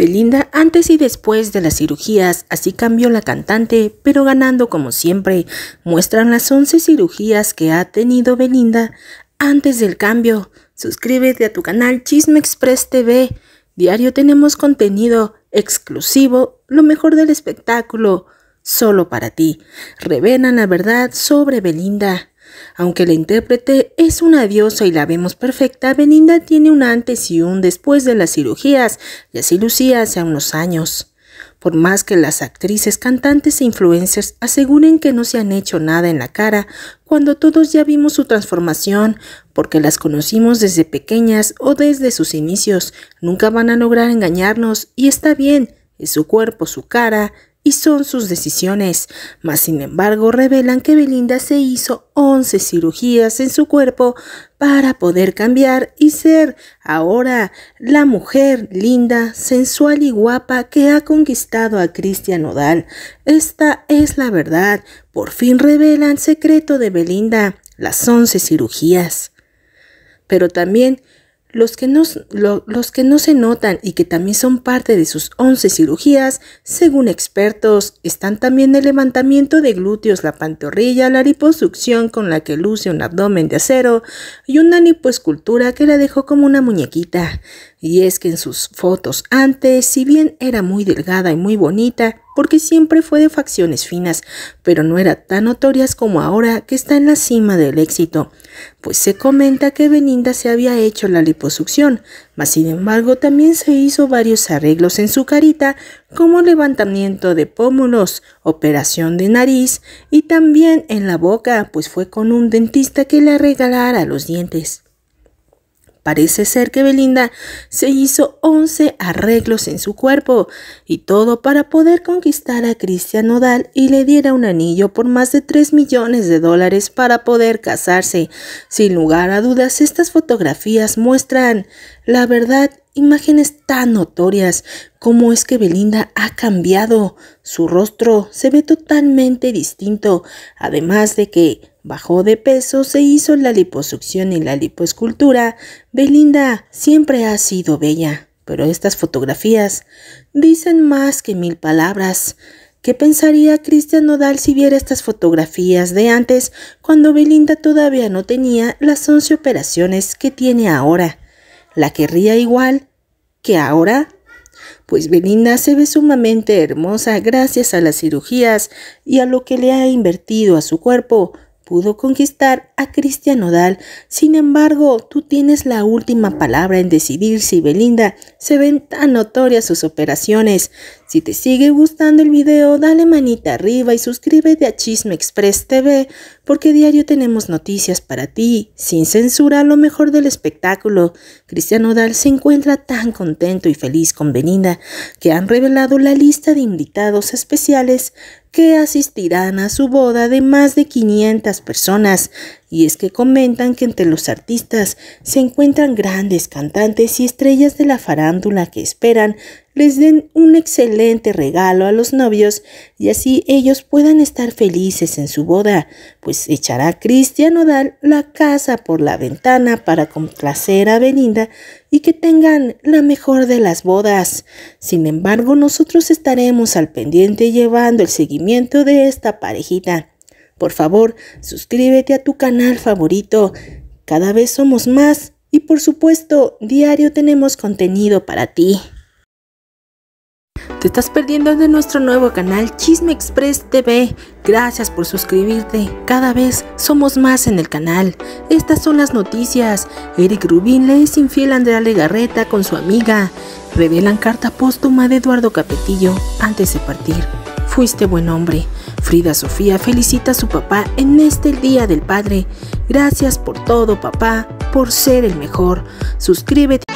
Belinda antes y después de las cirugías, así cambió la cantante, pero ganando como siempre, muestran las 11 cirugías que ha tenido Belinda antes del cambio. Suscríbete a tu canal Chisme Express TV. Diario tenemos contenido exclusivo, lo mejor del espectáculo, solo para ti. Revenan la verdad sobre Belinda. Aunque la intérprete es una diosa y la vemos perfecta, Belinda tiene un antes y un después de las cirugías, y así lucía hace unos años. Por más que las actrices, cantantes e influencers aseguren que no se han hecho nada en la cara, cuando todos ya vimos su transformación, porque las conocimos desde pequeñas o desde sus inicios, nunca van a lograr engañarnos y está bien, es su cuerpo, su cara, y son sus decisiones, mas sin embargo revelan que Belinda se hizo 11 cirugías en su cuerpo para poder cambiar y ser ahora la mujer linda, sensual y guapa que ha conquistado a Cristian Odal. Esta es la verdad, por fin revelan secreto de Belinda, las 11 cirugías. Pero también los que, no, se notan y que también son parte de sus 11 cirugías, según expertos, están también el levantamiento de glúteos, la pantorrilla, la liposucción con la que luce un abdomen de acero y una lipoescultura que la dejó como una muñequita. Y es que en sus fotos antes, si bien era muy delgada y muy bonita, porque siempre fue de facciones finas, pero no era tan notorias como ahora que está en la cima del éxito pues se comenta que Beninda se había hecho la liposucción, mas sin embargo también se hizo varios arreglos en su carita, como levantamiento de pómulos, operación de nariz y también en la boca, pues fue con un dentista que le regalara los dientes. Parece ser que Belinda se hizo 11 arreglos en su cuerpo y todo para poder conquistar a Cristian Nodal y le diera un anillo por más de 3 millones de dólares para poder casarse. Sin lugar a dudas, estas fotografías muestran la verdad Imágenes tan notorias como es que Belinda ha cambiado. Su rostro se ve totalmente distinto, además de que bajó de peso, se hizo la liposucción y la lipoescultura. Belinda siempre ha sido bella, pero estas fotografías dicen más que mil palabras. ¿Qué pensaría Cristian Nodal si viera estas fotografías de antes, cuando Belinda todavía no tenía las 11 operaciones que tiene ahora? ¿La querría igual? ¿Qué ahora? Pues Belinda se ve sumamente hermosa gracias a las cirugías y a lo que le ha invertido a su cuerpo. Pudo conquistar a Cristian Odal. Sin embargo, tú tienes la última palabra en decidir si Belinda se ven tan notorias sus operaciones. Si te sigue gustando el video, dale manita arriba y suscríbete a Chisme Express TV porque diario tenemos noticias para ti, sin censura, lo mejor del espectáculo. Cristiano Dal se encuentra tan contento y feliz con Venida que han revelado la lista de invitados especiales que asistirán a su boda de más de 500 personas, y es que comentan que entre los artistas se encuentran grandes cantantes y estrellas de la farándula que esperan les den un excelente regalo a los novios y así ellos puedan estar felices en su boda, pues echará Cristian Odal la casa por la ventana para complacer a Belinda y que tengan la mejor de las bodas. Sin embargo, nosotros estaremos al pendiente llevando el seguimiento de esta parejita. Por favor, suscríbete a tu canal favorito. Cada vez somos más y por supuesto, diario tenemos contenido para ti. Te estás perdiendo de nuestro nuevo canal Chisme Express TV. Gracias por suscribirte. Cada vez somos más en el canal. Estas son las noticias. Eric Rubin le es infiel a Andrea Legarreta con su amiga. Revelan carta póstuma de Eduardo Capetillo antes de partir. Fuiste buen hombre. Frida Sofía felicita a su papá en este Día del Padre. Gracias por todo, papá, por ser el mejor. Suscríbete.